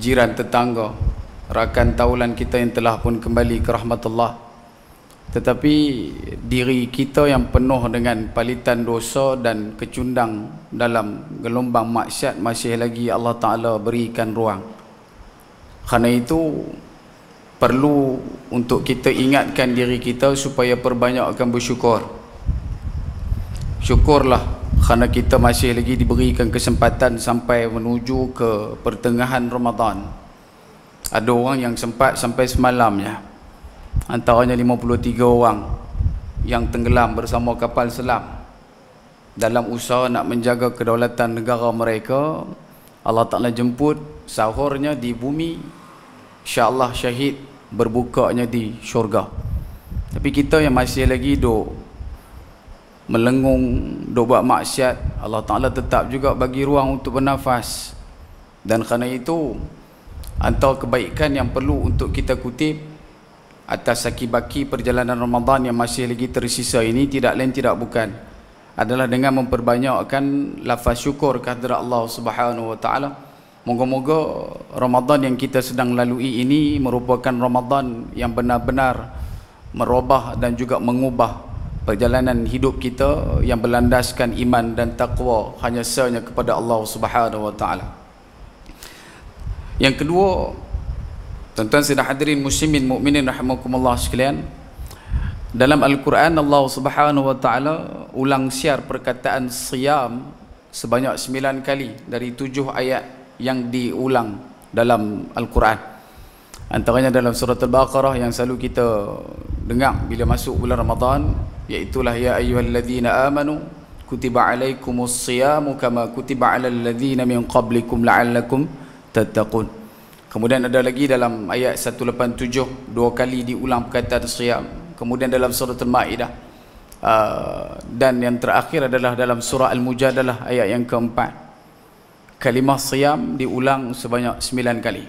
jiran tetangga rakan taulan kita yang telah pun kembali ke rahmat Allah tetapi diri kita yang penuh dengan palitan dosa dan kecundang dalam gelombang maksiat masih lagi Allah Ta'ala berikan ruang kerana itu perlu untuk kita ingatkan diri kita supaya perbanyakkan bersyukur syukurlah kerana kita masih lagi diberikan kesempatan sampai menuju ke pertengahan Ramadan ada orang yang sempat sampai semalamnya antaranya 53 orang yang tenggelam bersama kapal selam dalam usaha nak menjaga kedaulatan negara mereka Allah Ta'ala jemput sahurnya di bumi insyaAllah syahid berbukanya di syurga tapi kita yang masih lagi duk melengung, duk buat maksiat, Allah Taala tetap juga bagi ruang untuk bernafas. Dan kerana itu, antara kebaikan yang perlu untuk kita kutip atas saki-baki perjalanan Ramadan yang masih lagi tersisa ini tidak lain tidak bukan adalah dengan memperbanyakkan lafaz syukur kepada Allah Subhanahu wa taala. Moga-moga Ramadan yang kita sedang lalui ini merupakan Ramadan yang benar-benar merubah dan juga mengubah perjalanan hidup kita yang berlandaskan iman dan taqwa hanya sahaja kepada Allah Subhanahu Wa Taala. Yang kedua, tuan-tuan sidang hadirin muslimin mukminin rahimakumullah sekalian, dalam Al-Quran Allah Subhanahu Wa Taala ulang siar perkataan siam sebanyak sembilan kali dari tujuh ayat yang diulang dalam Al-Quran. Antaranya dalam surah Al-Baqarah yang selalu kita dengar bila masuk bulan Ramadan yaitulah ya ayyuhalladzina amanu kutiba alaikumus siyamu kama kutiba alal ladzina min qablikum la'allakum tattaqun kemudian ada lagi dalam ayat 187 dua kali diulang perkataan siyam kemudian dalam surah al-maidah uh, dan yang terakhir adalah dalam surah al-mujadalah ayat yang keempat kalimah siyam diulang sebanyak sembilan kali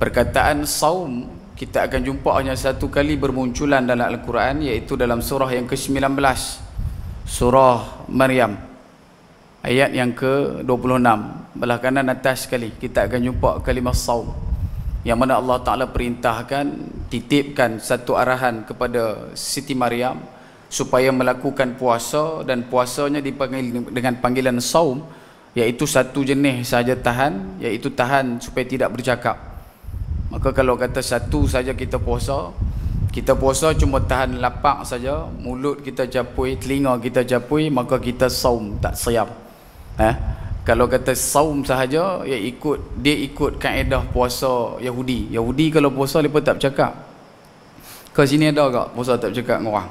perkataan saum kita akan jumpa hanya satu kali bermunculan dalam Al-Quran iaitu dalam surah yang ke-19 surah Maryam ayat yang ke-26 belah kanan atas sekali kita akan jumpa kalimah saum yang mana Allah Ta'ala perintahkan titipkan satu arahan kepada Siti Maryam supaya melakukan puasa dan puasanya dipanggil dengan panggilan saum iaitu satu jenis sahaja tahan iaitu tahan supaya tidak bercakap Maka kalau kata satu saja kita puasa, kita puasa cuma tahan lapak saja, mulut kita capui, telinga kita capui, maka kita saum tak siap. Eh? Kalau kata saum sahaja, ya ikut dia ikut kaedah puasa Yahudi. Yahudi kalau puasa dia pun tak bercakap. Ke sini ada tak puasa tak bercakap dengan orang?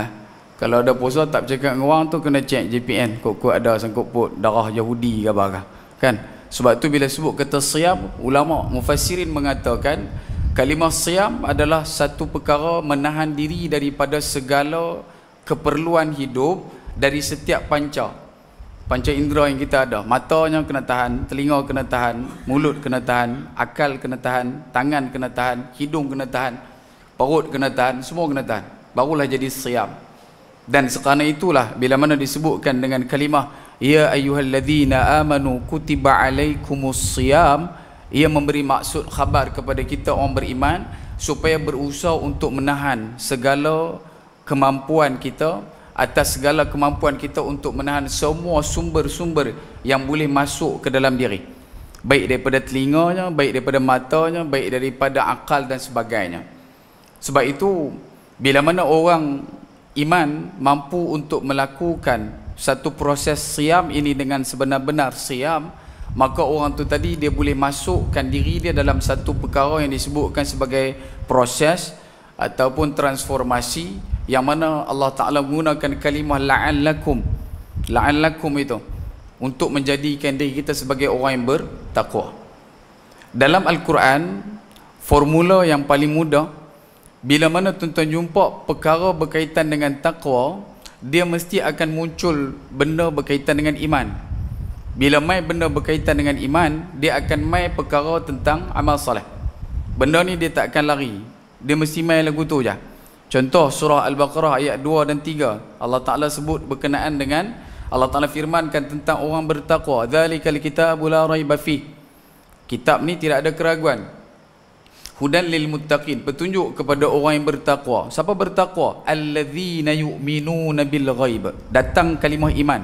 Eh? Kalau ada puasa tak bercakap dengan orang tu kena cek JPN, kok-kok ada sangkut put darah Yahudi ke apa Kan? kan? Sebab tu bila sebut kata siam, ulama mufassirin mengatakan kalimah siam adalah satu perkara menahan diri daripada segala keperluan hidup dari setiap panca. Panca indera yang kita ada. Matanya kena tahan, telinga kena tahan, mulut kena tahan, akal kena tahan, tangan kena tahan, hidung kena tahan, perut kena tahan, semua kena tahan. Barulah jadi siam. Dan sekarang itulah bila mana disebutkan dengan kalimah Ya ayuhalladzina amanu kutiba alaikumus siyam Ia memberi maksud khabar kepada kita orang beriman Supaya berusaha untuk menahan segala kemampuan kita Atas segala kemampuan kita untuk menahan semua sumber-sumber Yang boleh masuk ke dalam diri Baik daripada telinganya, baik daripada matanya, baik daripada akal dan sebagainya Sebab itu, bila mana orang iman mampu untuk melakukan satu proses siam ini dengan sebenar-benar siam maka orang tu tadi dia boleh masukkan diri dia dalam satu perkara yang disebutkan sebagai proses ataupun transformasi yang mana Allah Taala menggunakan kalimah la'allakum la'allakum itu untuk menjadikan diri kita sebagai orang yang bertakwa dalam al-Quran formula yang paling mudah bila mana tuan-tuan jumpa perkara berkaitan dengan takwa dia mesti akan muncul benda berkaitan dengan iman bila mai benda berkaitan dengan iman dia akan mai perkara tentang amal soleh benda ni dia tak akan lari dia mesti mai lagu tu je contoh surah al-baqarah ayat 2 dan 3 Allah Taala sebut berkenaan dengan Allah Taala firmankan tentang orang bertakwa zalikal kitabul la raiba fi kitab ni tidak ada keraguan hudan lil muttaqin petunjuk kepada orang yang bertakwa siapa bertakwa alladhina yu'minuna bil ghaib datang kalimah iman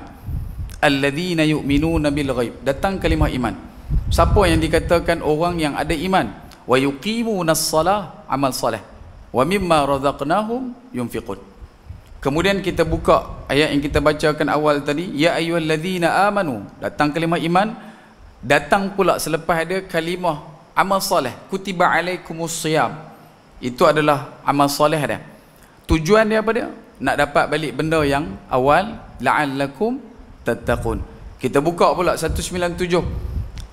alladhina yu'minuna bil ghaib datang kalimah iman siapa yang dikatakan orang yang ada iman wa yuqimuna salah amal salih wa mimma razaqnahum yunfiqun kemudian kita buka ayat yang kita bacakan awal tadi ya ayyuhallazina amanu datang kalimah iman datang pula selepas ada kalimah amal soleh kutiba alaikumus siyam itu adalah amal soleh dia tujuan dia apa dia nak dapat balik benda yang awal la'allakum tattaqun kita buka pula 197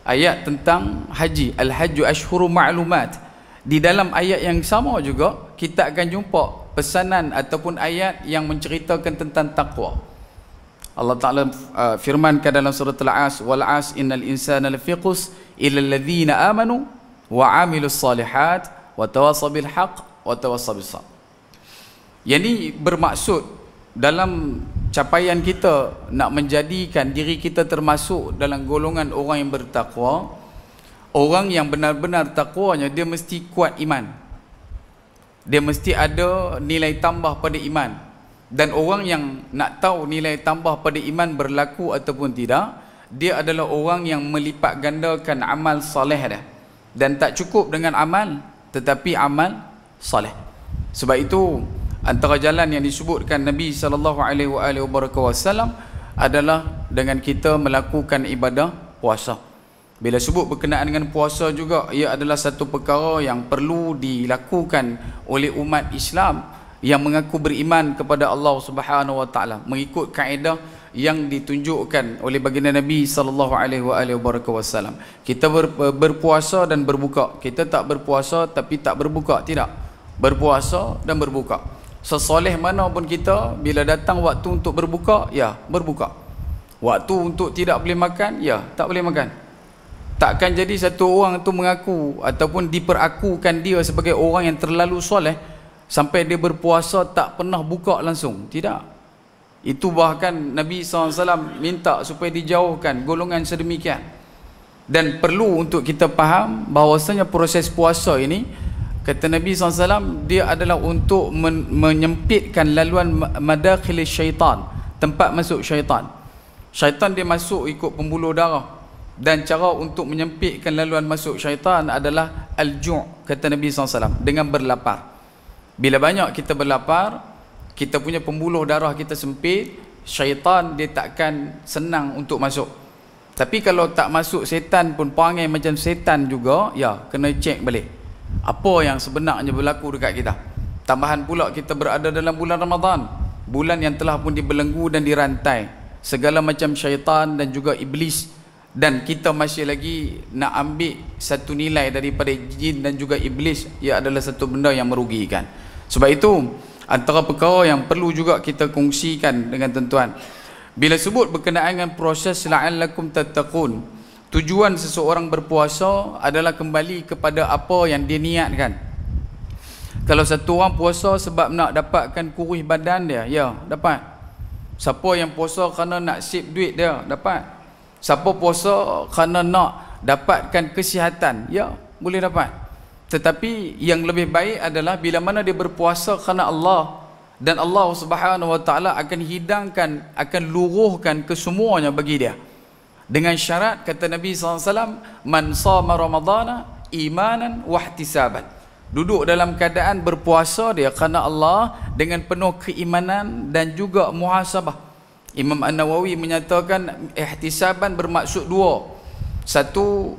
ayat tentang haji al-hajju ashhuru ma'lumat di dalam ayat yang sama juga kita akan jumpa pesanan ataupun ayat yang menceritakan tentang takwa. Allah Taala uh, firmankan dalam surah Al-As wal As innal insana lafi qus illa alladhina amanu wa amilus salihat wa tawassaw bil haqq wa tawassaw bis sabr. Yani bermaksud dalam capaian kita nak menjadikan diri kita termasuk dalam golongan orang yang bertakwa orang yang benar-benar takwanya dia mesti kuat iman dia mesti ada nilai tambah pada iman dan orang yang nak tahu nilai tambah pada iman berlaku ataupun tidak dia adalah orang yang melipat gandakan amal soleh dah dan tak cukup dengan amal tetapi amal soleh sebab itu antara jalan yang disebutkan Nabi saw adalah dengan kita melakukan ibadah puasa bila sebut berkenaan dengan puasa juga ia adalah satu perkara yang perlu dilakukan oleh umat Islam yang mengaku beriman kepada Allah Subhanahu wa taala mengikut kaedah yang ditunjukkan oleh baginda Nabi sallallahu alaihi wasallam. Kita berpuasa dan berbuka. Kita tak berpuasa tapi tak berbuka, tidak. Berpuasa dan berbuka. Sesoleh mana pun kita bila datang waktu untuk berbuka, ya, berbuka. Waktu untuk tidak boleh makan, ya, tak boleh makan. Takkan jadi satu orang tu mengaku ataupun diperakukan dia sebagai orang yang terlalu soleh. Eh? sampai dia berpuasa tak pernah buka langsung tidak itu bahkan Nabi SAW minta supaya dijauhkan golongan sedemikian dan perlu untuk kita faham bahawasanya proses puasa ini kata Nabi SAW dia adalah untuk men- menyempitkan laluan madakhil syaitan tempat masuk syaitan syaitan dia masuk ikut pembuluh darah dan cara untuk menyempitkan laluan masuk syaitan adalah al-ju' kata Nabi SAW dengan berlapar bila banyak kita berlapar, kita punya pembuluh darah kita sempit, syaitan dia takkan senang untuk masuk. Tapi kalau tak masuk setan pun panggil macam setan juga, ya kena cek balik. Apa yang sebenarnya berlaku dekat kita? Tambahan pula kita berada dalam bulan Ramadan, bulan yang telah pun dibelenggu dan dirantai segala macam syaitan dan juga iblis dan kita masih lagi nak ambil satu nilai daripada jin dan juga iblis ia adalah satu benda yang merugikan sebab itu antara perkara yang perlu juga kita kongsikan dengan tuan-tuan. Bila sebut berkenaan dengan proses la'allakum tattaqun, tujuan seseorang berpuasa adalah kembali kepada apa yang dia niatkan. Kalau satu orang puasa sebab nak dapatkan kurih badan dia, ya, dapat. Siapa yang puasa kerana nak sip duit dia, dapat. Siapa puasa kerana nak dapatkan kesihatan, ya, boleh dapat tetapi yang lebih baik adalah bila mana dia berpuasa kerana Allah dan Allah Subhanahu wa taala akan hidangkan akan luruhkan kesemuanya bagi dia dengan syarat kata Nabi sallallahu alaihi wasallam man sama ramadhana imanan wahtisaban duduk dalam keadaan berpuasa dia kerana Allah dengan penuh keimanan dan juga muhasabah Imam An-Nawawi menyatakan ihtisaban bermaksud dua satu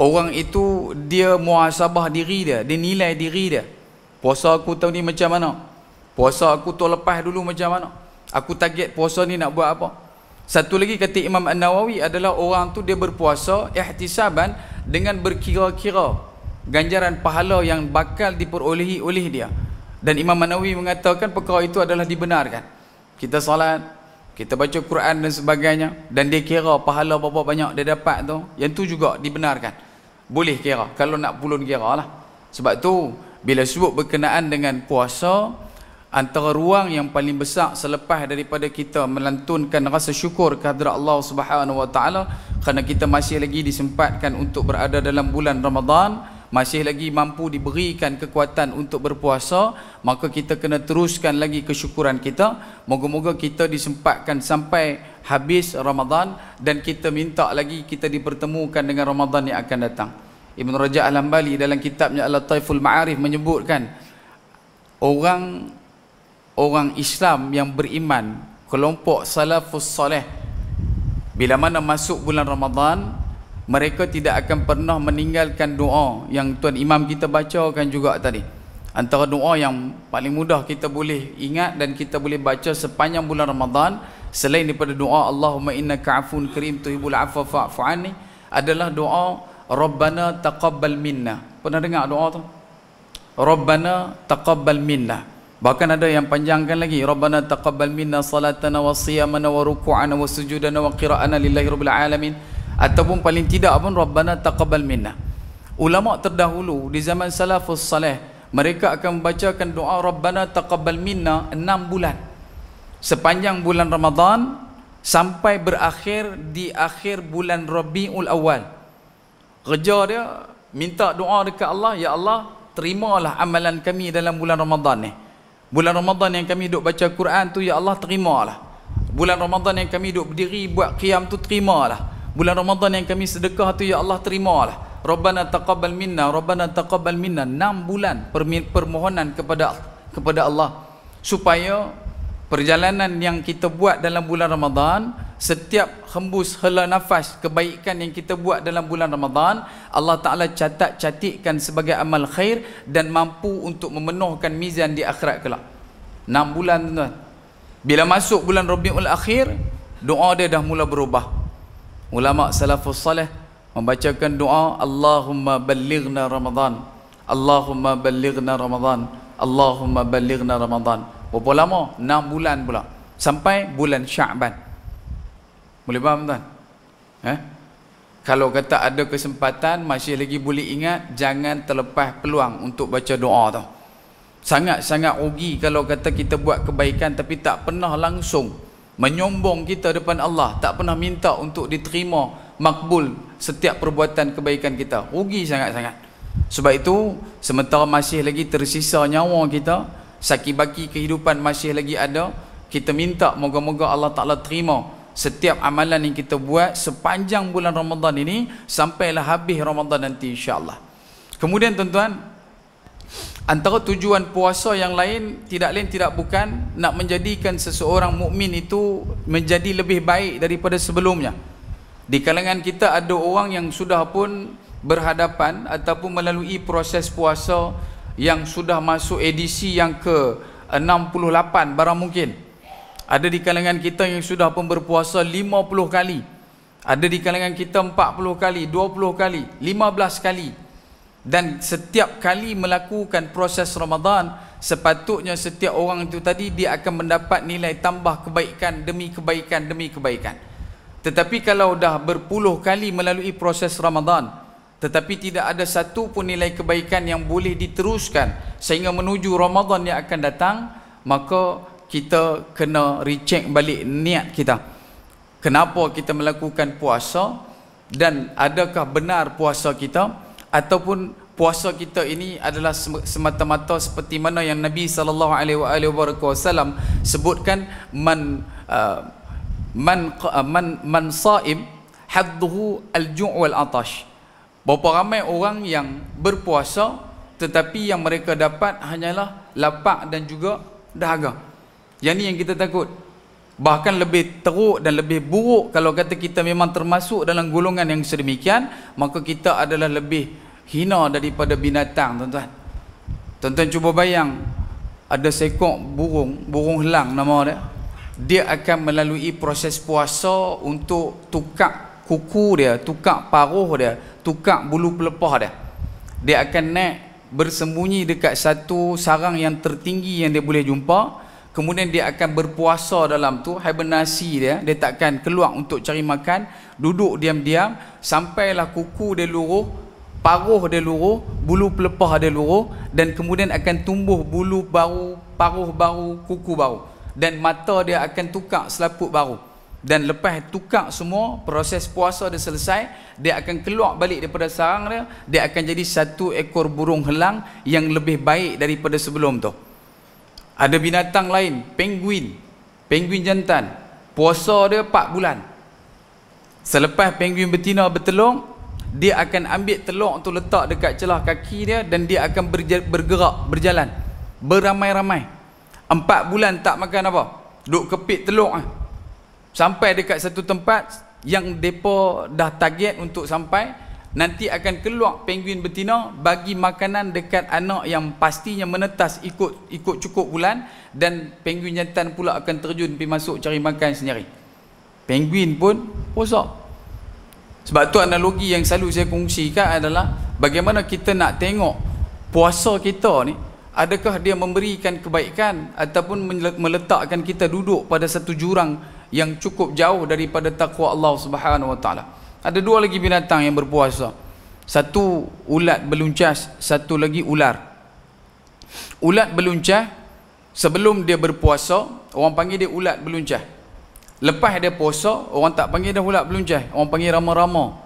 orang itu dia muasabah diri dia, dia nilai diri dia. Puasa aku tahun ni macam mana? Puasa aku tahun lepas dulu macam mana? Aku target puasa ni nak buat apa? Satu lagi kata Imam An-Nawawi adalah orang tu dia berpuasa ihtisaban dengan berkira-kira ganjaran pahala yang bakal diperolehi oleh dia. Dan Imam An-Nawawi mengatakan perkara itu adalah dibenarkan. Kita salat, kita baca Quran dan sebagainya dan dia kira pahala berapa banyak dia dapat tu yang tu juga dibenarkan boleh kira kalau nak pulun kira lah sebab tu bila sebut berkenaan dengan puasa antara ruang yang paling besar selepas daripada kita melantunkan rasa syukur kehadrat Allah Subhanahu Wa Taala kerana kita masih lagi disempatkan untuk berada dalam bulan Ramadan masih lagi mampu diberikan kekuatan untuk berpuasa maka kita kena teruskan lagi kesyukuran kita moga-moga kita disempatkan sampai habis Ramadan dan kita minta lagi kita dipertemukan dengan Ramadan yang akan datang Ibn Rajab Al-Hambali dalam kitabnya Al-Taiful Ma'arif menyebutkan orang orang Islam yang beriman kelompok salafus salih bila mana masuk bulan Ramadan mereka tidak akan pernah meninggalkan doa yang tuan imam kita bacakan juga tadi antara doa yang paling mudah kita boleh ingat dan kita boleh baca sepanjang bulan Ramadan selain daripada doa Allahumma innaka afun kerim tuhibul afa fa'afu'ani adalah doa Rabbana taqabbal minna pernah dengar doa tu? Rabbana taqabbal minna bahkan ada yang panjangkan lagi Rabbana taqabbal minna salatana wa siyamana wa ruku'ana wa sujudana wa qira'ana lillahi rabbil alamin ataupun paling tidak pun rabbana taqabbal minna ulama terdahulu di zaman salafus saleh mereka akan membacakan doa rabbana taqabbal minna 6 bulan sepanjang bulan Ramadan sampai berakhir di akhir bulan Rabiul Awal kerja dia minta doa dekat Allah ya Allah terimalah amalan kami dalam bulan Ramadan ni bulan Ramadan yang kami duk baca Quran tu ya Allah terimalah bulan Ramadan yang kami duk berdiri buat qiyam tu terimalah bulan Ramadan yang kami sedekah tu ya Allah terimalah Rabbana taqabbal minna Rabbana taqabbal minna 6 bulan permohonan kepada kepada Allah supaya perjalanan yang kita buat dalam bulan Ramadan setiap hembus hela nafas kebaikan yang kita buat dalam bulan Ramadan Allah Ta'ala catat catikan sebagai amal khair dan mampu untuk memenuhkan mizan di akhirat kelak 6 bulan tuan bila masuk bulan Rabiul Akhir doa dia dah mula berubah ulama salafus salih membacakan doa Allahumma balighna Ramadan Allahumma balighna Ramadan Allahumma balighna Ramadan berapa lama? 6 bulan pula sampai bulan Syaban boleh faham tuan? Eh? kalau kata ada kesempatan masih lagi boleh ingat jangan terlepas peluang untuk baca doa tu sangat-sangat rugi kalau kata kita buat kebaikan tapi tak pernah langsung menyombong kita depan Allah tak pernah minta untuk diterima makbul setiap perbuatan kebaikan kita rugi sangat-sangat sebab itu sementara masih lagi tersisa nyawa kita saki baki kehidupan masih lagi ada kita minta moga-moga Allah Ta'ala terima setiap amalan yang kita buat sepanjang bulan Ramadan ini sampailah habis Ramadan nanti insyaAllah kemudian tuan-tuan antara tujuan puasa yang lain tidak lain tidak bukan nak menjadikan seseorang mukmin itu menjadi lebih baik daripada sebelumnya di kalangan kita ada orang yang sudah pun berhadapan ataupun melalui proses puasa yang sudah masuk edisi yang ke 68 barang mungkin ada di kalangan kita yang sudah pun berpuasa 50 kali ada di kalangan kita 40 kali, 20 kali, 15 kali dan setiap kali melakukan proses Ramadan sepatutnya setiap orang itu tadi dia akan mendapat nilai tambah kebaikan demi kebaikan demi kebaikan tetapi kalau dah berpuluh kali melalui proses Ramadan tetapi tidak ada satu pun nilai kebaikan yang boleh diteruskan sehingga menuju Ramadan yang akan datang maka kita kena recheck balik niat kita kenapa kita melakukan puasa dan adakah benar puasa kita ataupun puasa kita ini adalah semata-mata seperti mana yang Nabi sallallahu alaihi wasallam sebutkan man uh, man uh, man man saim hadduhu al-ju' wal atash berapa ramai orang yang berpuasa tetapi yang mereka dapat hanyalah lapak dan juga dahaga yang ni yang kita takut bahkan lebih teruk dan lebih buruk kalau kata kita memang termasuk dalam golongan yang sedemikian maka kita adalah lebih hina daripada binatang tuan-tuan tuan-tuan cuba bayang ada seekor burung burung helang nama dia dia akan melalui proses puasa untuk tukar kuku dia tukar paruh dia tukar bulu pelepah dia dia akan naik bersembunyi dekat satu sarang yang tertinggi yang dia boleh jumpa kemudian dia akan berpuasa dalam tu hibernasi dia dia takkan keluar untuk cari makan duduk diam-diam sampailah kuku dia luruh paruh dia luruh bulu pelepah dia luruh dan kemudian akan tumbuh bulu baru paruh baru kuku baru dan mata dia akan tukar selaput baru dan lepas tukar semua proses puasa dia selesai dia akan keluar balik daripada sarang dia dia akan jadi satu ekor burung helang yang lebih baik daripada sebelum tu ada binatang lain, penguin. Penguin jantan. Puasa dia 4 bulan. Selepas penguin betina bertelung, dia akan ambil telur tu letak dekat celah kaki dia dan dia akan bergerak, berjalan. Beramai-ramai. 4 bulan tak makan apa. Duk kepit telur ah. Sampai dekat satu tempat yang depa dah target untuk sampai, nanti akan keluar penguin betina bagi makanan dekat anak yang pastinya menetas ikut ikut cukup bulan dan penguin jantan pula akan terjun pergi masuk cari makan sendiri penguin pun puasa sebab tu analogi yang selalu saya kongsikan adalah bagaimana kita nak tengok puasa kita ni adakah dia memberikan kebaikan ataupun meletakkan kita duduk pada satu jurang yang cukup jauh daripada takwa Allah Subhanahu Wa Taala ada dua lagi binatang yang berpuasa. Satu ulat beluncah, satu lagi ular. Ulat beluncah sebelum dia berpuasa, orang panggil dia ulat beluncah. Lepas dia puasa, orang tak panggil dia ulat beluncah. orang panggil rama-rama.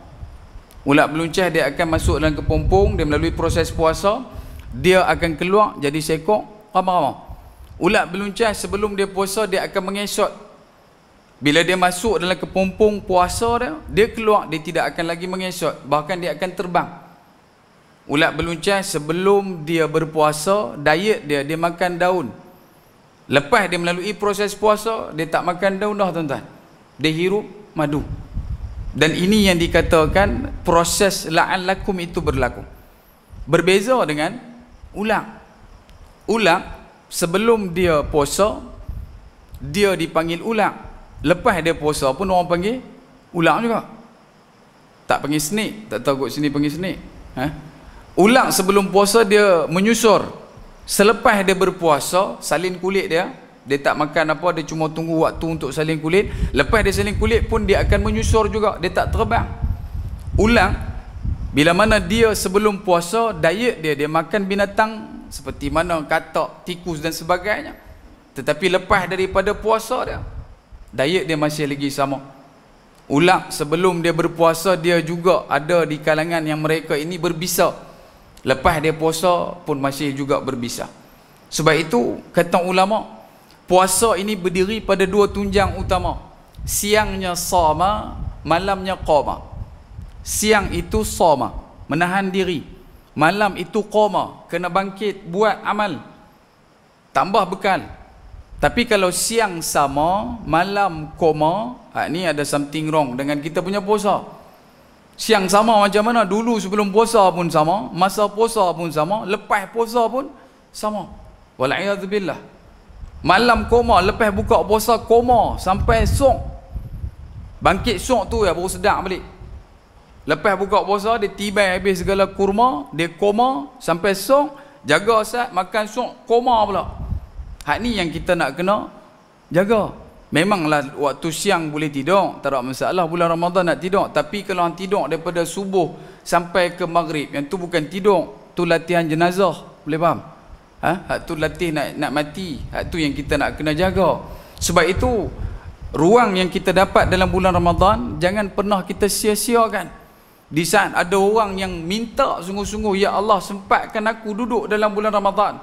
Ulat beluncah dia akan masuk dalam kepompong, dia melalui proses puasa, dia akan keluar jadi seekor rama-rama. Ulat beluncah sebelum dia puasa dia akan mengesot bila dia masuk dalam kepompong puasa dia, dia keluar, dia tidak akan lagi mengesot. Bahkan dia akan terbang. Ulat beluncai sebelum dia berpuasa, diet dia, dia makan daun. Lepas dia melalui proses puasa, dia tak makan daun dah tuan-tuan. Dia hirup madu. Dan ini yang dikatakan proses la'an lakum itu berlaku. Berbeza dengan ulang. Ulang sebelum dia puasa, dia dipanggil ulang. Lepas dia puasa pun orang panggil ulang juga. Tak panggil snik, tak tahu kat sini panggil snik. Ha? Ulang sebelum puasa dia menyusur. Selepas dia berpuasa, salin kulit dia, dia tak makan apa, dia cuma tunggu waktu untuk salin kulit. Lepas dia salin kulit pun dia akan menyusur juga, dia tak terbang. Ulang bila mana dia sebelum puasa, diet dia dia makan binatang seperti mana katak, tikus dan sebagainya. Tetapi lepas daripada puasa dia, diet dia masih lagi sama ulat sebelum dia berpuasa dia juga ada di kalangan yang mereka ini berbisa lepas dia puasa pun masih juga berbisa sebab itu kata ulama puasa ini berdiri pada dua tunjang utama siangnya sama malamnya koma. siang itu sama menahan diri malam itu koma, kena bangkit buat amal tambah bekal tapi kalau siang sama, malam koma, ah, ni ada something wrong dengan kita punya puasa. Siang sama macam mana? Dulu sebelum puasa pun sama, masa puasa pun sama, lepas puasa pun sama. Wala'iyadzubillah. Malam koma, lepas buka puasa koma, sampai sok. Bangkit sok tu ya baru sedap balik. Lepas buka puasa, dia tiba habis segala kurma, dia koma, sampai sok, jaga sat, makan sok, koma pula. Hak ni yang kita nak kena jaga. Memanglah waktu siang boleh tidur, tak ada masalah bulan Ramadan nak tidur. Tapi kalau orang tidur daripada subuh sampai ke maghrib, yang tu bukan tidur, tu latihan jenazah. Boleh faham? Ha? Hak tu latih nak nak mati. Hak tu yang kita nak kena jaga. Sebab itu ruang yang kita dapat dalam bulan Ramadan jangan pernah kita sia-siakan. Di saat ada orang yang minta sungguh-sungguh, Ya Allah sempatkan aku duduk dalam bulan Ramadan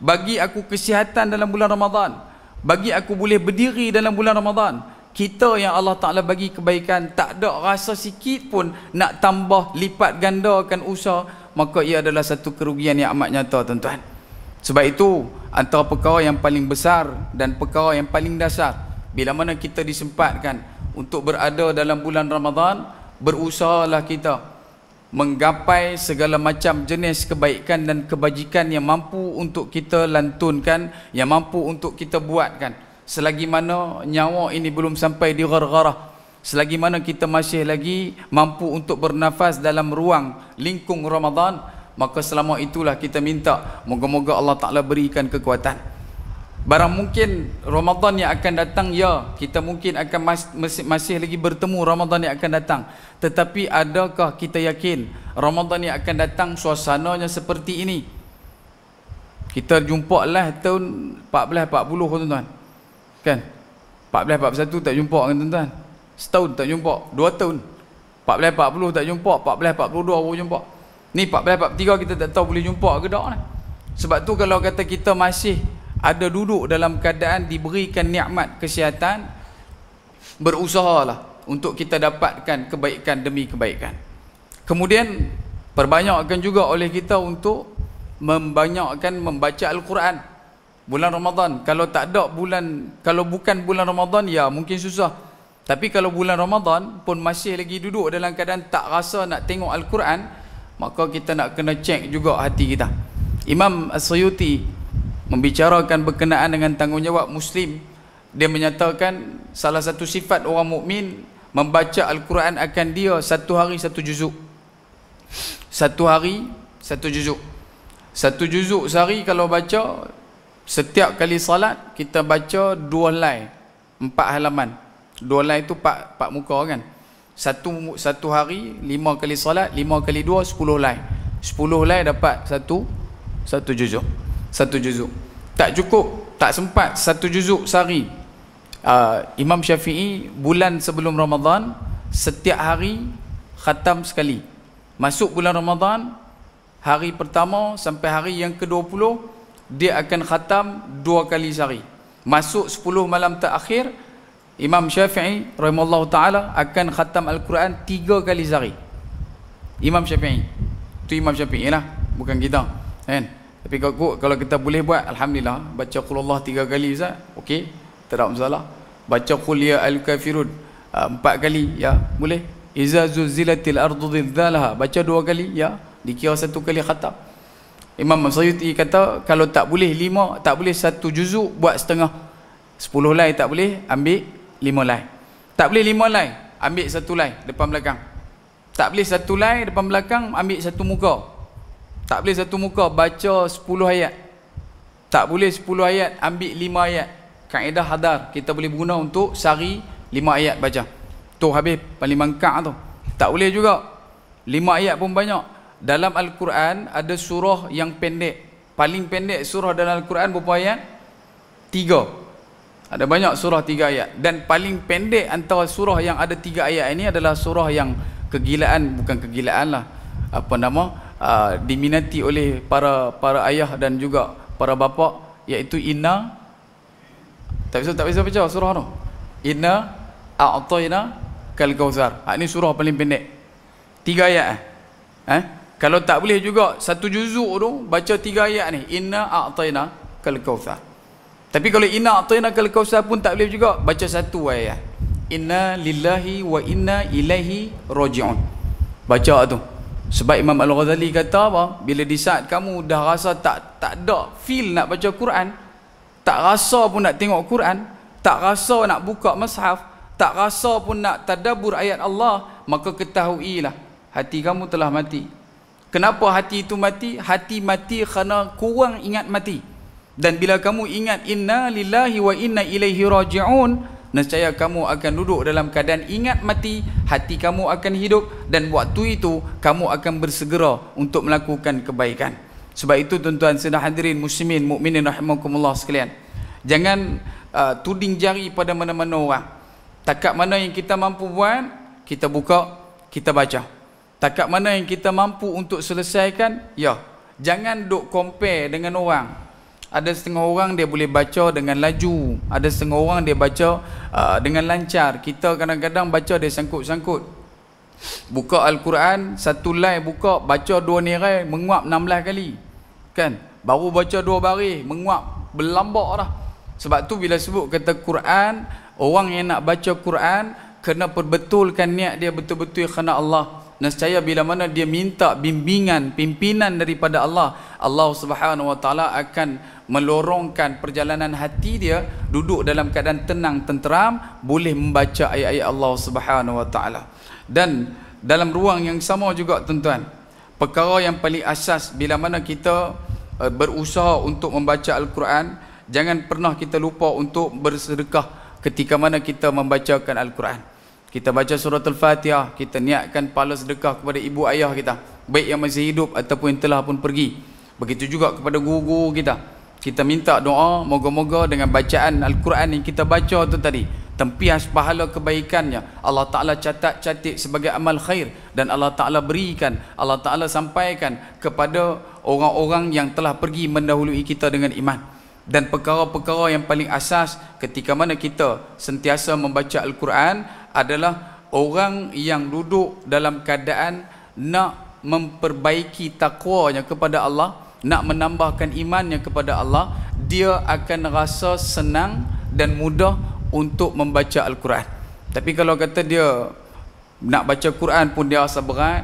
bagi aku kesihatan dalam bulan Ramadan bagi aku boleh berdiri dalam bulan Ramadan kita yang Allah Ta'ala bagi kebaikan tak ada rasa sikit pun nak tambah lipat gandakan usaha maka ia adalah satu kerugian yang amat nyata tuan-tuan sebab itu antara perkara yang paling besar dan perkara yang paling dasar bila mana kita disempatkan untuk berada dalam bulan Ramadan berusahalah kita menggapai segala macam jenis kebaikan dan kebajikan yang mampu untuk kita lantunkan yang mampu untuk kita buatkan selagi mana nyawa ini belum sampai di gharah selagi mana kita masih lagi mampu untuk bernafas dalam ruang lingkung Ramadan maka selama itulah kita minta moga-moga Allah Ta'ala berikan kekuatan Barang mungkin Ramadan yang akan datang ya, kita mungkin akan masih masih lagi bertemu Ramadan yang akan datang. Tetapi adakah kita yakin Ramadan yang akan datang suasananya seperti ini? Kita jumpa lah tahun 1440 tuan-tuan. Kan? 1441 tak jumpa kan tuan-tuan. Setahun tak jumpa, dua tahun. 1440 tak jumpa, 1442 baru jumpa. Ni 1443 kita tak tahu boleh jumpa ke tak. Kan? Sebab tu kalau kata kita masih ada duduk dalam keadaan diberikan nikmat kesihatan berusahalah untuk kita dapatkan kebaikan demi kebaikan kemudian perbanyakkan juga oleh kita untuk membanyakkan membaca al-Quran bulan Ramadan kalau tak ada bulan kalau bukan bulan Ramadan ya mungkin susah tapi kalau bulan Ramadan pun masih lagi duduk dalam keadaan tak rasa nak tengok al-Quran maka kita nak kena cek juga hati kita Imam as membicarakan berkenaan dengan tanggungjawab muslim dia menyatakan salah satu sifat orang mukmin membaca al-Quran akan dia satu hari satu juzuk satu hari satu juzuk satu juzuk sehari kalau baca setiap kali salat kita baca dua lain empat halaman dua lain itu pak pak muka kan satu satu hari lima kali salat lima kali dua sepuluh lain sepuluh lain dapat satu satu juzuk satu juzuk tak cukup tak sempat satu juzuk sehari uh, Imam Syafi'i bulan sebelum Ramadan setiap hari khatam sekali masuk bulan Ramadan hari pertama sampai hari yang ke-20 dia akan khatam dua kali sehari masuk 10 malam terakhir Imam Syafi'i rahimahullah ta'ala akan khatam Al-Quran tiga kali sehari Imam Syafi'i tu Imam Syafi'i lah bukan kita kan eh? Tapi kalau, kalau kita boleh buat, Alhamdulillah, baca Qulullah tiga kali, Ustaz, okey, tak ada masalah. Baca Qulia ya Al-Kafirun ah, empat kali, ya, boleh. Iza zuzilatil ardu zilzalaha, baca dua kali, ya, dikira satu kali khatam. Imam Masyuti kata, kalau tak boleh lima, tak boleh satu juzuk, buat setengah. Sepuluh lain tak boleh, ambil lima lain. Tak boleh lima lain, ambil satu lain depan belakang. Tak boleh satu lain depan belakang, ambil satu muka. Tak boleh satu muka baca 10 ayat. Tak boleh 10 ayat ambil 5 ayat. Kaedah hadar kita boleh guna untuk sari 5 ayat baca. Tu habis paling mangkak tu. Tak boleh juga. 5 ayat pun banyak. Dalam Al-Quran ada surah yang pendek. Paling pendek surah dalam Al-Quran berapa ayat? Tiga. Ada banyak surah tiga ayat. Dan paling pendek antara surah yang ada tiga ayat ini adalah surah yang kegilaan. Bukan kegilaan lah. Apa nama? uh, diminati oleh para para ayah dan juga para bapa iaitu inna tak bisa tak bisa baca surah tu inna a'tayna kal kauzar ha, ini surah paling pendek tiga ayat eh? eh? kalau tak boleh juga satu juzuk tu baca tiga ayat ni inna a'tayna kal kauzar tapi kalau inna a'tayna kal kauzar pun tak boleh juga baca satu ayat eh? inna lillahi wa inna ilaihi rajiun baca tu sebab Imam Al-Ghazali kata apa? Bila di saat kamu dah rasa tak tak ada feel nak baca Quran, tak rasa pun nak tengok Quran, tak rasa nak buka mushaf, tak rasa pun nak tadabbur ayat Allah, maka ketahuilah hati kamu telah mati. Kenapa hati itu mati? Hati mati kerana kurang ingat mati. Dan bila kamu ingat inna lillahi wa inna ilaihi raji'un, Nescaya kamu akan duduk dalam keadaan ingat mati Hati kamu akan hidup Dan waktu itu kamu akan bersegera untuk melakukan kebaikan Sebab itu tuan-tuan sedang hadirin muslimin mukminin rahimahkumullah sekalian Jangan uh, tuding jari pada mana-mana orang Takat mana yang kita mampu buat Kita buka, kita baca Takat mana yang kita mampu untuk selesaikan Ya, jangan duk compare dengan orang ada setengah orang dia boleh baca dengan laju ada setengah orang dia baca uh, dengan lancar kita kadang-kadang baca dia sangkut-sangkut buka Al-Quran satu lay, buka baca dua nirai menguap 16 kali kan baru baca dua baris menguap berlambak lah sebab tu bila sebut kata Quran orang yang nak baca Quran kena perbetulkan niat dia betul-betul kena Allah nescaya bila mana dia minta bimbingan pimpinan daripada Allah Allah Subhanahu wa taala akan melorongkan perjalanan hati dia duduk dalam keadaan tenang tenteram boleh membaca ayat-ayat Allah Subhanahu wa taala dan dalam ruang yang sama juga tuan-tuan perkara yang paling asas bila mana kita eh, berusaha untuk membaca al-Quran jangan pernah kita lupa untuk bersedekah ketika mana kita membacakan al-Quran kita baca surah al-fatihah kita niatkan pahala sedekah kepada ibu ayah kita baik yang masih hidup ataupun yang telah pun pergi begitu juga kepada guru-guru kita kita minta doa moga-moga dengan bacaan al-Quran yang kita baca tu tadi tempias pahala kebaikannya Allah Ta'ala catat catik sebagai amal khair dan Allah Ta'ala berikan Allah Ta'ala sampaikan kepada orang-orang yang telah pergi mendahului kita dengan iman dan perkara-perkara yang paling asas ketika mana kita sentiasa membaca Al-Quran adalah orang yang duduk dalam keadaan nak memperbaiki takwanya kepada Allah, nak menambahkan imannya kepada Allah, dia akan rasa senang dan mudah untuk membaca Al-Quran. Tapi kalau kata dia nak baca Quran pun dia rasa berat,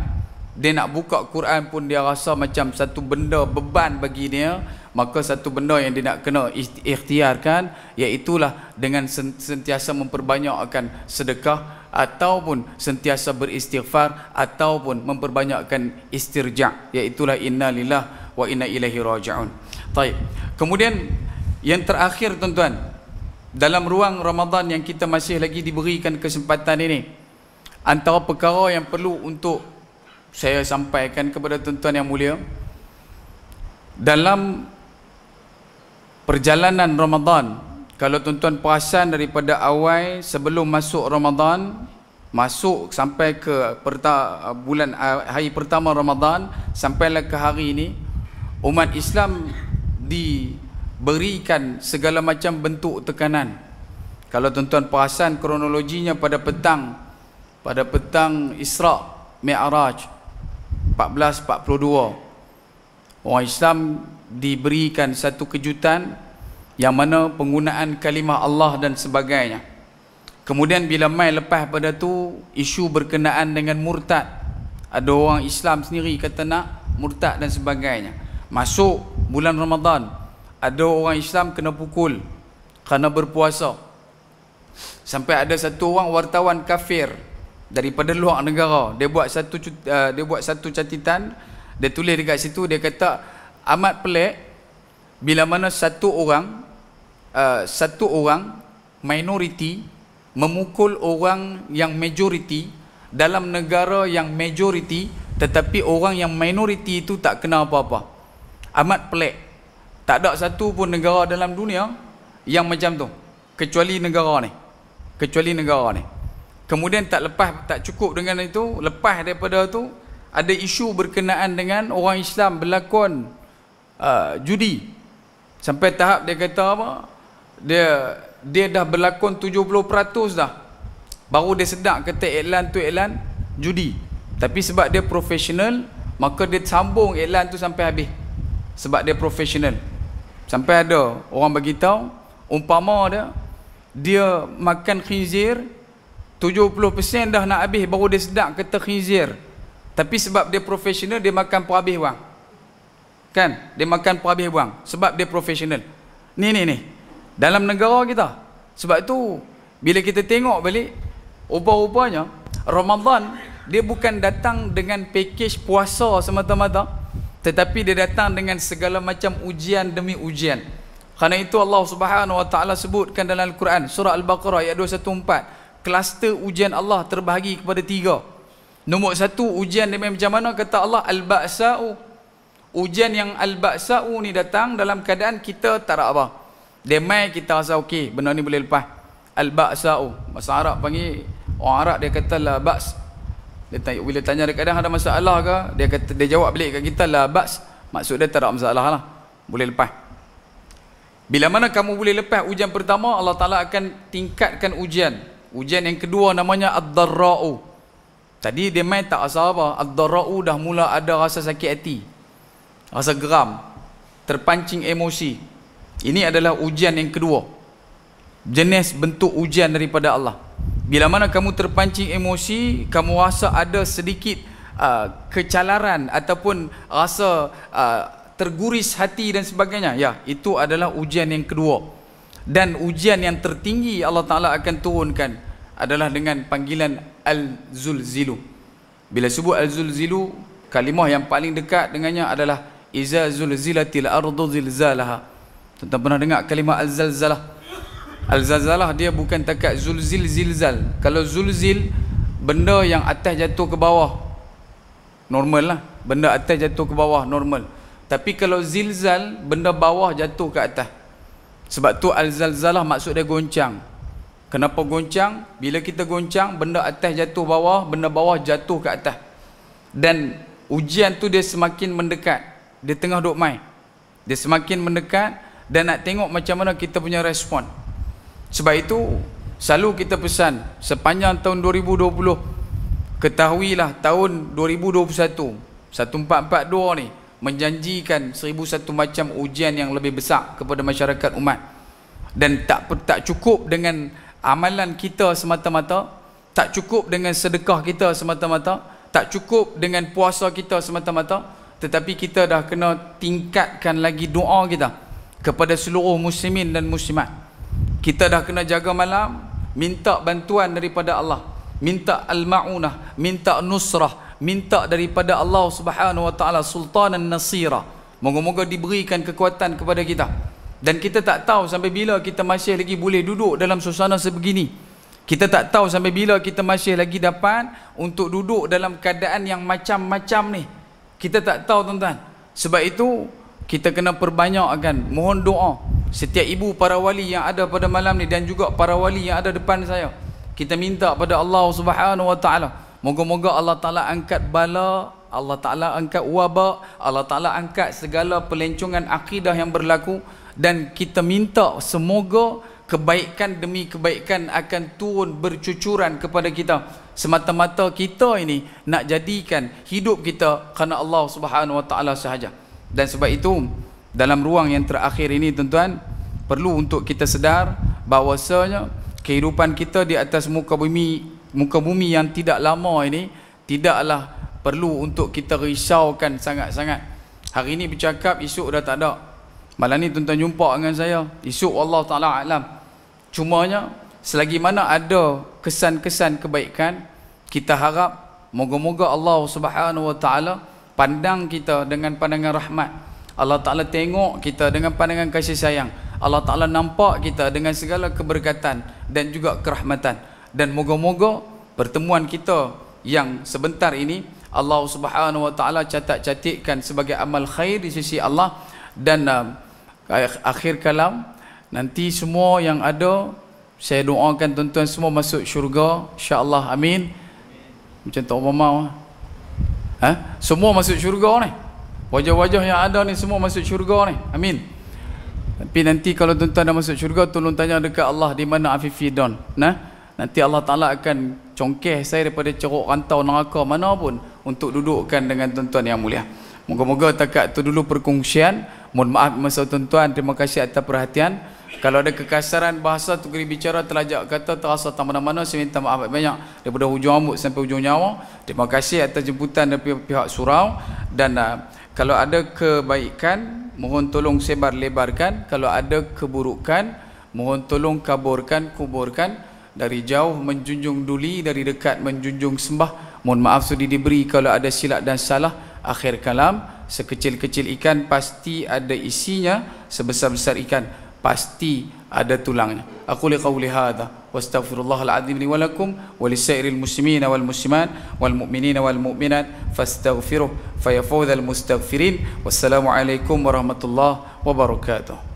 dia nak buka Quran pun dia rasa macam satu benda beban bagi dia, maka satu benda yang dia nak kena ikhtiarkan iaitulah dengan sentiasa memperbanyakkan sedekah ataupun sentiasa beristighfar ataupun memperbanyakkan istirja' iaitulah inna lillah wa inna ilaihi raja'un Taib. kemudian yang terakhir tuan-tuan dalam ruang Ramadan yang kita masih lagi diberikan kesempatan ini antara perkara yang perlu untuk saya sampaikan kepada tuan-tuan yang mulia dalam perjalanan Ramadan kalau tuan-tuan perasan daripada awal sebelum masuk Ramadan masuk sampai ke bulan ah, hari pertama Ramadan sampailah ke hari ini umat Islam diberikan segala macam bentuk tekanan kalau tuan-tuan perasan kronologinya pada petang pada petang Isra Mi'raj 1442 orang Islam diberikan satu kejutan yang mana penggunaan kalimah Allah dan sebagainya. Kemudian bila mai lepas pada tu isu berkenaan dengan murtad. Ada orang Islam sendiri kata nak murtad dan sebagainya. Masuk bulan Ramadan, ada orang Islam kena pukul kerana berpuasa. Sampai ada satu orang wartawan kafir daripada luar negara, dia buat satu uh, dia buat satu catatan, dia tulis dekat situ dia kata amat pelik bila mana satu orang uh, satu orang minoriti memukul orang yang majoriti dalam negara yang majoriti tetapi orang yang minoriti itu tak kena apa-apa amat pelik tak ada satu pun negara dalam dunia yang macam tu kecuali negara ni kecuali negara ni kemudian tak lepas tak cukup dengan itu lepas daripada tu ada isu berkenaan dengan orang Islam berlakon Ah, judi sampai tahap dia kata apa dia dia dah berlakon 70% dah baru dia sedar kata iklan tu iklan judi tapi sebab dia profesional maka dia sambung iklan tu sampai habis sebab dia profesional sampai ada orang bagi tahu umpama dia dia makan khinzir 70% dah nak habis baru dia sedar kata khinzir tapi sebab dia profesional dia makan per habis wang Kan? Dia makan pun habis buang. Sebab dia profesional. Ni, ni, ni. Dalam negara kita. Sebab tu, bila kita tengok balik, upah rupanya Ramadan, dia bukan datang dengan pakej puasa semata-mata. Tetapi dia datang dengan segala macam ujian demi ujian. Kerana itu Allah Subhanahu Wa Taala sebutkan dalam Al-Quran, Surah Al-Baqarah ayat 214. Kluster ujian Allah terbahagi kepada tiga. Nombor satu, ujian demi macam mana? Kata Allah, Al-Ba'sa'u ujian yang al-ba'sa'u ni datang dalam keadaan kita tak ada apa. Demai kita rasa okey, benda ni boleh lepas. Al-ba'sa'u. Bahasa Arab panggil, orang Arab dia kata la ba's. Dia tanya, bila tanya dia kadang ada masalah ke, dia kata dia jawab balik kat kita la ba's. Maksud dia tak ada masalah lah. Boleh lepas. Bila mana kamu boleh lepas ujian pertama, Allah Ta'ala akan tingkatkan ujian. Ujian yang kedua namanya ad-darra'u. Tadi dia main tak asal apa, ad-darra'u dah mula ada rasa sakit hati rasa geram terpancing emosi ini adalah ujian yang kedua jenis bentuk ujian daripada Allah bila mana kamu terpancing emosi kamu rasa ada sedikit uh, kecalaran ataupun rasa uh, terguris hati dan sebagainya ya itu adalah ujian yang kedua dan ujian yang tertinggi Allah Ta'ala akan turunkan adalah dengan panggilan al Zul Zilu. bila sebut al Zul Zilu, kalimah yang paling dekat dengannya adalah Iza zulzilatil ardu zilzalaha Tuan-tuan pernah dengar kalimah al-zalzalah Al-zalzalah dia bukan takat zulzil zilzal Kalau zulzil Benda yang atas jatuh ke bawah Normal lah Benda atas jatuh ke bawah normal Tapi kalau zilzal Benda bawah jatuh ke atas Sebab tu al-zalzalah maksud dia goncang Kenapa goncang? Bila kita goncang Benda atas jatuh bawah Benda bawah jatuh ke atas Dan ujian tu dia semakin mendekat dia tengah duk main dia semakin mendekat dan nak tengok macam mana kita punya respon sebab itu selalu kita pesan sepanjang tahun 2020 ketahuilah tahun 2021 1442 ni menjanjikan 1001 macam ujian yang lebih besar kepada masyarakat umat dan tak tak cukup dengan amalan kita semata-mata tak cukup dengan sedekah kita semata-mata tak cukup dengan puasa kita semata-mata tetapi kita dah kena tingkatkan lagi doa kita kepada seluruh muslimin dan muslimat kita dah kena jaga malam minta bantuan daripada Allah minta al-ma'unah minta nusrah minta daripada Allah Subhanahu wa taala sultan an-nasira moga-moga diberikan kekuatan kepada kita dan kita tak tahu sampai bila kita masih lagi boleh duduk dalam suasana sebegini kita tak tahu sampai bila kita masih lagi dapat untuk duduk dalam keadaan yang macam-macam ni kita tak tahu tuan-tuan. Sebab itu kita kena perbanyakkan mohon doa setiap ibu para wali yang ada pada malam ni dan juga para wali yang ada depan saya. Kita minta pada Allah Subhanahu Wa Taala. Moga-moga Allah Taala angkat bala, Allah Taala angkat wabak, Allah Taala angkat segala pelencongan akidah yang berlaku dan kita minta semoga kebaikan demi kebaikan akan turun bercucuran kepada kita semata-mata kita ini nak jadikan hidup kita kerana Allah Subhanahu Wa Taala sahaja. Dan sebab itu dalam ruang yang terakhir ini tuan-tuan perlu untuk kita sedar bahawasanya kehidupan kita di atas muka bumi muka bumi yang tidak lama ini tidaklah perlu untuk kita risaukan sangat-sangat. Hari ini bercakap esok dah tak ada. Malam ni tuan-tuan jumpa dengan saya. Esok Allah Taala alam. Cumanya selagi mana ada kesan-kesan kebaikan kita harap moga-moga Allah Subhanahu wa taala pandang kita dengan pandangan rahmat Allah taala tengok kita dengan pandangan kasih sayang Allah taala nampak kita dengan segala keberkatan dan juga kerahmatan dan moga-moga pertemuan kita yang sebentar ini Allah Subhanahu wa taala catat-catikkan sebagai amal khair di sisi Allah dan uh, akhir kalam nanti semua yang ada saya doakan tuan-tuan semua masuk syurga insyaallah amin macam tak Obama ha semua masuk syurga ni wajah-wajah yang ada ni semua masuk syurga ni amin tapi nanti kalau tuan-tuan dah masuk syurga tolong tanya dekat Allah di mana Afifi Don nah nanti Allah Taala akan congkeh saya daripada ceruk rantau neraka mana pun untuk dudukkan dengan tuan-tuan yang mulia moga-moga takat tu dulu perkongsian mohon maaf masa tuan-tuan terima kasih atas perhatian kalau ada kekasaran bahasa tukar bicara telajak kata terasa tak mana-mana saya minta maaf banyak daripada hujung rambut sampai hujung nyawa. Terima kasih atas jemputan dari pihak surau dan uh, kalau ada kebaikan mohon tolong sebar lebarkan kalau ada keburukan mohon tolong kaburkan kuburkan dari jauh menjunjung duli dari dekat menjunjung sembah mohon maaf sudah diberi kalau ada silap dan salah akhir kalam sekecil-kecil ikan pasti ada isinya sebesar-besar ikan pasti ada tulangnya. Aku li qawli hadha wa astaghfirullahal azim li walakum wa lisairil muslimin wal muslimat wal mu'minin wal mu'minat fastaghfiruh fayafawdhal mustaghfirin wassalamu warahmatullahi wabarakatuh.